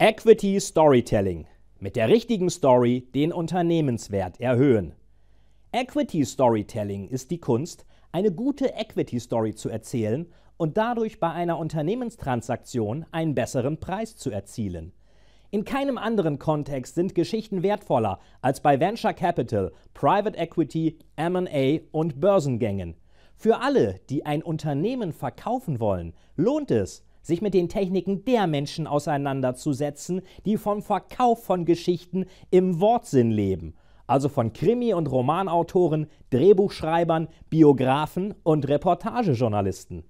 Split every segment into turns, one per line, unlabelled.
Equity Storytelling. Mit der richtigen Story den Unternehmenswert erhöhen. Equity Storytelling ist die Kunst, eine gute Equity Story zu erzählen und dadurch bei einer Unternehmenstransaktion einen besseren Preis zu erzielen. In keinem anderen Kontext sind Geschichten wertvoller als bei Venture Capital, Private Equity, MA und Börsengängen. Für alle, die ein Unternehmen verkaufen wollen, lohnt es, sich mit den Techniken der Menschen auseinanderzusetzen, die vom Verkauf von Geschichten im Wortsinn leben, also von Krimi- und Romanautoren, Drehbuchschreibern, Biografen und Reportagejournalisten.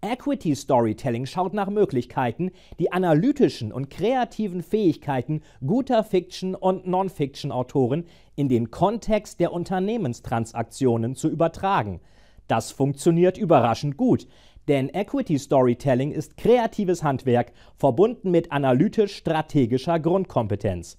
Equity Storytelling schaut nach Möglichkeiten, die analytischen und kreativen Fähigkeiten guter Fiction- und Non-Fiction-Autoren in den Kontext der Unternehmenstransaktionen zu übertragen. Das funktioniert überraschend gut, denn Equity Storytelling ist kreatives Handwerk, verbunden mit analytisch-strategischer Grundkompetenz.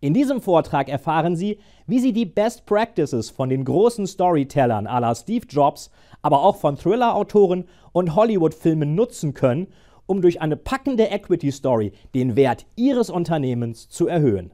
In diesem Vortrag erfahren Sie, wie Sie die Best Practices von den großen Storytellern à la Steve Jobs, aber auch von Thriller-Autoren und Hollywood-Filmen nutzen können, um durch eine packende Equity Story den Wert Ihres Unternehmens zu erhöhen.